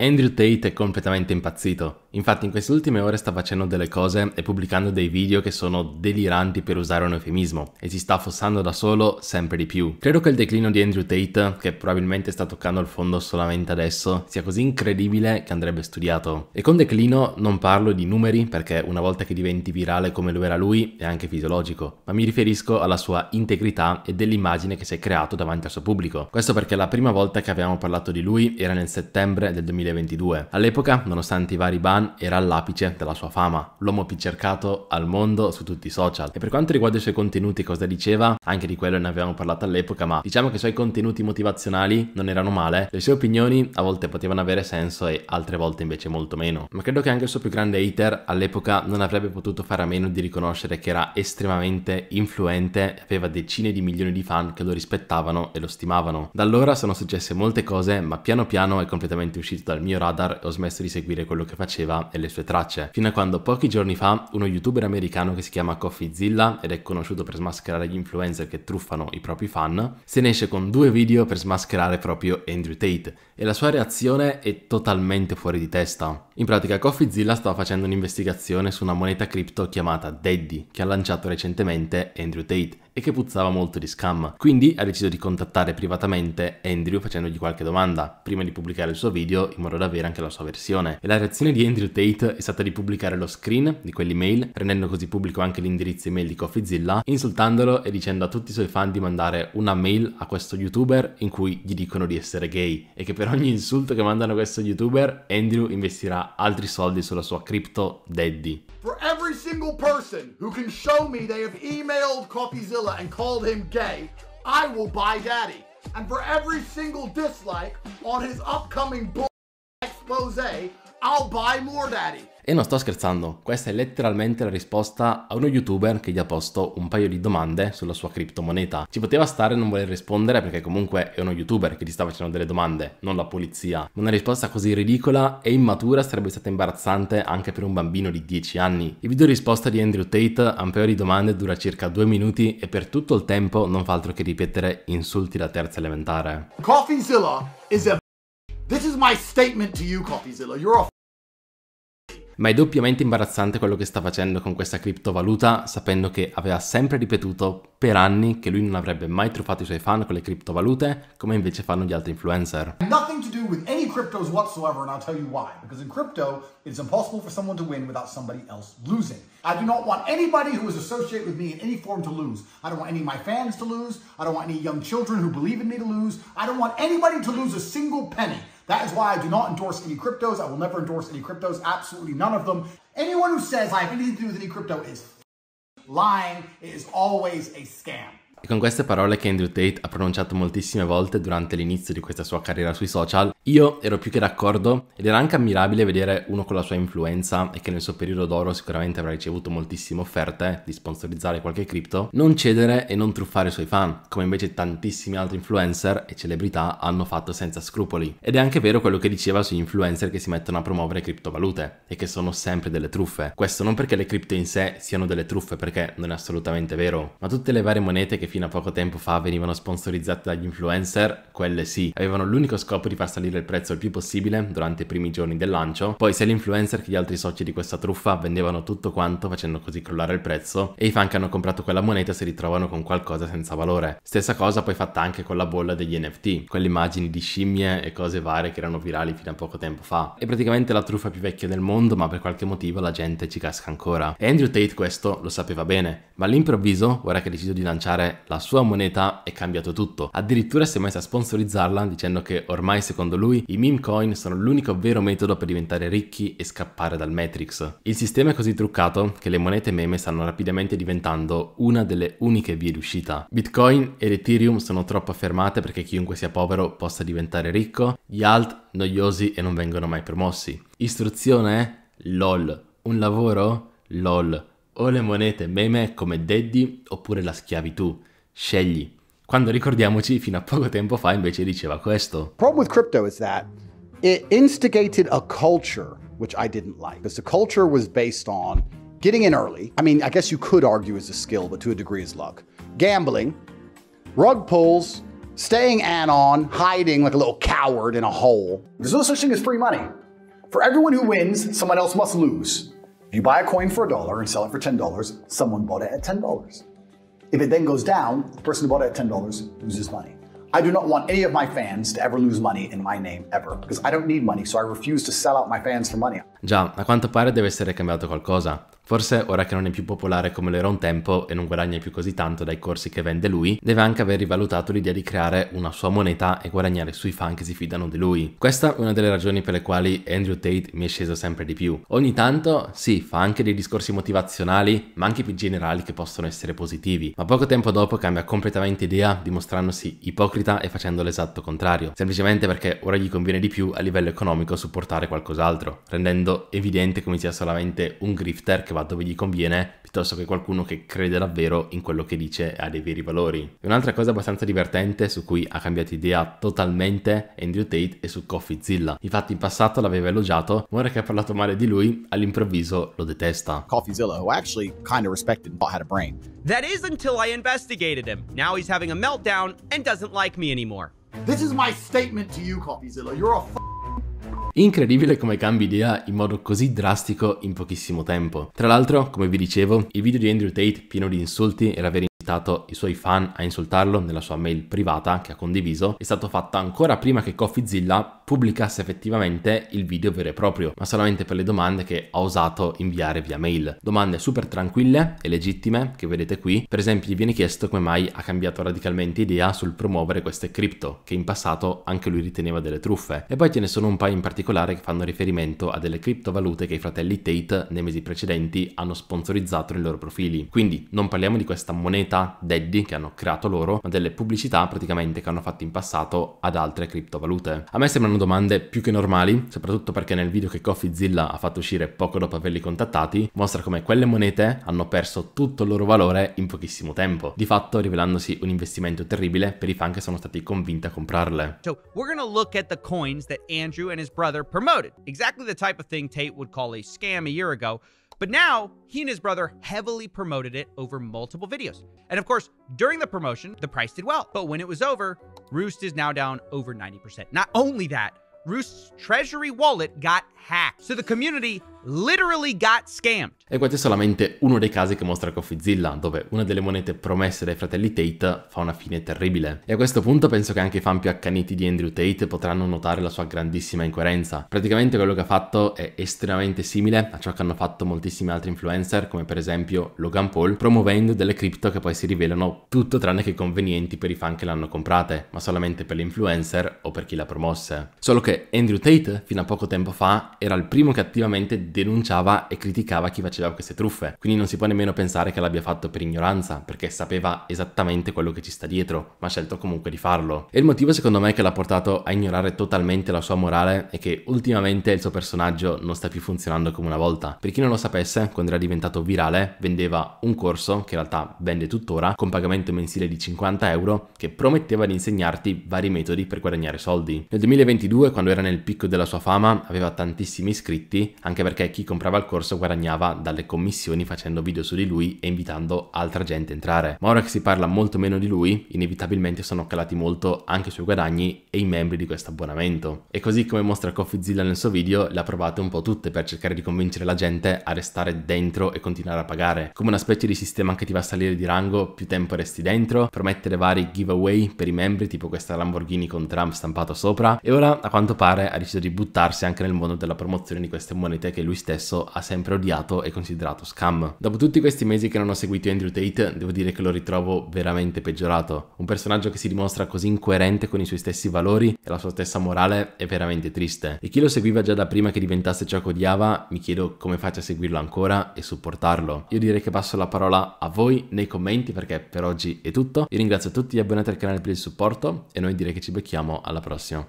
Andrew Tate è completamente impazzito. Infatti in queste ultime ore sta facendo delle cose e pubblicando dei video che sono deliranti per usare un eufemismo e si sta affossando da solo sempre di più. Credo che il declino di Andrew Tate, che probabilmente sta toccando il fondo solamente adesso, sia così incredibile che andrebbe studiato. E con declino non parlo di numeri perché una volta che diventi virale come lo era lui è anche fisiologico, ma mi riferisco alla sua integrità e dell'immagine che si è creato davanti al suo pubblico. Questo perché la prima volta che avevamo parlato di lui era nel settembre del 2022. All'epoca, nonostante i vari ban Zidane era all'apice della sua fama, l'uomo più cercato al mondo su tutti i social. E per quanto riguarda i suoi contenuti, cosa diceva? Anche di quello ne avevamo parlato all'epoca, ma diciamo che i suoi contenuti motivazionali non erano male, le sue opinioni a volte potevano avere senso e altre volte invece molto meno. Ma credo che anche il suo più grande hater all'epoca non avrebbe potuto fare a meno di riconoscere che era estremamente influente, e aveva decine di milioni di fan che lo rispettavano e lo stimavano. Da allora sono successe molte cose, ma piano piano è completamente uscito dal mio radar e ho smesso di seguire quello che faceva faceva e le sue tracce, fino a quando pochi giorni fa uno youtuber americano che si chiama CoffeeZilla ed è conosciuto per smascherare gli influencer che truffano i propri fan, se ne esce con due video per smascherare proprio Andrew Tate e la sua reazione è totalmente fuori di testa. In pratica CoffeeZilla sta facendo un'investigazione su una moneta cripto chiamata Daddy che ha lanciato recentemente Andrew Tate e che puzzava molto di scam. Quindi ha deciso di contattare privatamente Andrew facendogli qualche domanda prima di pubblicare il suo video in modo da avere anche la sua versione. E la reazione di Andrew Tate è stata di pubblicare lo screen di quell'email rendendo così pubblico anche l'indirizzo email di CoffeeZilla insultandolo e dicendo a tutti i suoi fan di mandare una mail a questo youtuber in cui gli dicono di essere gay e che per ogni insulto che mandano a questo youtuber Andrew investirà altri soldi sulla sua crypto daddy. For every single person who can show me they have emailed Coffeezilla and called him gay, I will buy daddy. And for every single dislike on his upcoming bull expose, I'll buy more daddy. E non sto scherzando, questa è letteralmente la risposta a uno youtuber che gli ha posto un paio di domande sulla sua criptomoneta. Ci poteva stare non voler rispondere perché comunque è uno youtuber che gli sta facendo delle domande, non la polizia. Una risposta così ridicola e immatura sarebbe stata imbarazzante anche per un bambino di 10 anni. Il video risposta di Andrew Tate a un paio di domande dura circa 2 minuti e per tutto il tempo non fa altro che ripetere insulti da terza elementare. Coffeezilla is a This is my statement to you, CoffeeZilla. You're a ma è doppiamente imbarazzante quello che sta facendo con questa criptovaluta, sapendo che aveva sempre ripetuto per anni che lui non avrebbe mai truffato i suoi fan con le criptovalute, come invece fanno gli altri influencer. Nothing to do with any cryptos whatsoever, and I'll tell you why. Because in crypto, it is impossible for someone to win without somebody else losing. I do not want anybody who is associated with me in any form to lose. I don't want any of my fans to lose. I don't want any young children who believe in me to lose. I don't want anybody to lose a single penny. That is why I do not endorse any cryptos. I will never endorse any cryptos, absolutely none of them. Anyone who says I have anything to do with any crypto is lying. It is always a scam. E con queste parole che Andrew Tate ha pronunciato moltissime volte durante l'inizio di questa sua carriera sui social, Io ero più che d'accordo ed era anche ammirabile vedere uno con la sua influenza e che nel suo periodo d'oro sicuramente avrà ricevuto moltissime offerte di sponsorizzare qualche cripto, non cedere e non truffare i suoi fan, come invece tantissimi altri influencer e celebrità hanno fatto senza scrupoli. Ed è anche vero quello che diceva sugli influencer che si mettono a promuovere criptovalute e che sono sempre delle truffe. Questo non perché le cripto in sé siano delle truffe, perché non è assolutamente vero, ma tutte le varie monete che fino a poco tempo fa venivano sponsorizzate dagli influencer, quelle sì, avevano l'unico scopo di far salire il prezzo il più possibile durante i primi giorni del lancio, poi sia l'influencer che gli altri soci di questa truffa vendevano tutto quanto facendo così crollare il prezzo e i fan che hanno comprato quella moneta si ritrovano con qualcosa senza valore. Stessa cosa poi fatta anche con la bolla degli NFT, quelle immagini di scimmie e cose varie che erano virali fino a poco tempo fa. È praticamente la truffa più vecchia del mondo ma per qualche motivo la gente ci casca ancora. E Andrew Tate questo lo sapeva bene, ma all'improvviso, ora che ha deciso di lanciare la sua moneta, è cambiato tutto. Addirittura si è messo a sponsorizzarla dicendo che ormai secondo lui lui, i meme coin sono l'unico vero metodo per diventare ricchi e scappare dal Matrix. Il sistema è così truccato che le monete meme stanno rapidamente diventando una delle uniche vie d'uscita. Bitcoin ed Ethereum sono troppo affermate perché chiunque sia povero possa diventare ricco, gli alt noiosi e non vengono mai promossi. Istruzione? LOL. Un lavoro? LOL. O le monete meme come Daddy oppure la schiavitù. Scegli. Quando ricordiamoci, fino a poco tempo fa invece diceva questo. Problem with crypto is that it instigated a culture which I didn't like because the culture was based on getting in early. I mean, I guess you could argue as a skill, but to a degree is luck. Gambling, rug pulls, staying anon, hiding like a little coward in a hole. There's no such thing as free money. For everyone who wins, someone else must lose. If you buy a coin for a dollar and sell it for $10, someone bought it at $10. If it then goes down, the person who bought it at $10 loses money. I do not want any of my fans to ever lose money in my name ever, because I don't need money, so I refuse to sell out my fans for money. Già, a quanto pare deve essere cambiato qualcosa. Forse ora che non è più popolare come lo era un tempo e non guadagna più così tanto dai corsi che vende lui, deve anche aver rivalutato l'idea di creare una sua moneta e guadagnare sui fan che si fidano di lui. Questa è una delle ragioni per le quali Andrew Tate mi è sceso sempre di più. Ogni tanto, sì, fa anche dei discorsi motivazionali, ma anche più generali che possono essere positivi, ma poco tempo dopo cambia completamente idea, dimostrandosi ipocrita e facendo l'esatto contrario, semplicemente perché ora gli conviene di più a livello economico supportare qualcos'altro, rendendo evidente come sia solamente un grifter che va va dove gli conviene, piuttosto che qualcuno che crede davvero in quello che dice e ha dei veri valori. E Un'altra cosa abbastanza divertente su cui ha cambiato idea totalmente Andrew Tate è su CoffeeZilla. Infatti in passato l'aveva elogiato, ma ora che ha parlato male di lui, all'improvviso lo detesta. CoffeeZilla, Zilla, who actually kind of respected and had a brain. That is until I investigated him. Now he's having a meltdown and doesn't like me anymore. This is my statement to you, Coffeezilla. You're a f- Incredibile come cambi idea in modo così drastico in pochissimo tempo. Tra l'altro, come vi dicevo, il video di Andrew Tate pieno di insulti era vero i suoi fan a insultarlo nella sua mail privata che ha condiviso, è stato fatto ancora prima che CoffeeZilla pubblicasse effettivamente il video vero e proprio, ma solamente per le domande che ha osato inviare via mail. Domande super tranquille e legittime che vedete qui. Per esempio, gli viene chiesto come mai ha cambiato radicalmente idea sul promuovere queste cripto, che in passato anche lui riteneva delle truffe. E poi ce ne sono un paio in particolare che fanno riferimento a delle criptovalute che i fratelli Tate nei mesi precedenti hanno sponsorizzato nei loro profili. Quindi non parliamo di questa moneta Daddy che hanno creato loro, ma delle pubblicità praticamente che hanno fatto in passato ad altre criptovalute. A me sembrano domande più che normali, soprattutto perché nel video che CoffeeZilla ha fatto uscire poco dopo averli contattati, mostra come quelle monete hanno perso tutto il loro valore in pochissimo tempo, di fatto rivelandosi un investimento terribile per i fan che sono stati convinti a comprarle. So, we're gonna look at the coins that Andrew and his brother promoted, exactly the type of thing Tate would call a scam a year ago. But now, he and his brother heavily promoted it over multiple videos. And of course, during the promotion, the price did well. But when it was over, Roost is now down over 90%. Not only that, Roost's treasury wallet got hacked. So the community literally got scammed. E questo è solamente uno dei casi che mostra CoffeeZilla, dove una delle monete promesse dai fratelli Tate fa una fine terribile. E a questo punto penso che anche i fan più accaniti di Andrew Tate potranno notare la sua grandissima incoerenza. Praticamente quello che ha fatto è estremamente simile a ciò che hanno fatto moltissimi altri influencer, come per esempio Logan Paul, promuovendo delle cripto che poi si rivelano tutto tranne che convenienti per i fan che l'hanno comprate, ma solamente per l'influencer o per chi l'ha promosse. Solo che Andrew Tate, fino a poco tempo fa, era il primo che attivamente denunciava e criticava chi faceva queste truffe. Quindi non si può nemmeno pensare che l'abbia fatto per ignoranza, perché sapeva esattamente quello che ci sta dietro, ma ha scelto comunque di farlo. E il motivo secondo me che l'ha portato a ignorare totalmente la sua morale è che ultimamente il suo personaggio non sta più funzionando come una volta. Per chi non lo sapesse, quando era diventato virale, vendeva un corso, che in realtà vende tuttora, con pagamento mensile di 50 euro, che prometteva di insegnarti vari metodi per guadagnare soldi. Nel 2022, quando era nel picco della sua fama, aveva tantissimi iscritti, anche perché perché chi comprava il corso guadagnava dalle commissioni facendo video su di lui e invitando altra gente a entrare. Ma ora che si parla molto meno di lui, inevitabilmente sono calati molto anche i suoi guadagni e i membri di questo abbonamento. E così come mostra CoffeeZilla nel suo video, le ha provate un po' tutte per cercare di convincere la gente a restare dentro e continuare a pagare. Come una specie di sistema che ti va a salire di rango, più tempo resti dentro, promettere vari giveaway per i membri, tipo questa Lamborghini con Trump stampato sopra, e ora a quanto pare ha deciso di buttarsi anche nel mondo della promozione di queste monete che lui lui stesso ha sempre odiato e considerato scam. Dopo tutti questi mesi che non ho seguito Andrew Tate, devo dire che lo ritrovo veramente peggiorato. Un personaggio che si dimostra così incoerente con i suoi stessi valori e la sua stessa morale è veramente triste. E chi lo seguiva già da prima che diventasse ciò che odiava, mi chiedo come faccia a seguirlo ancora e supportarlo. Io direi che passo la parola a voi nei commenti perché per oggi è tutto. Io ringrazio tutti gli abbonati al canale per il supporto e noi direi che ci becchiamo alla prossima.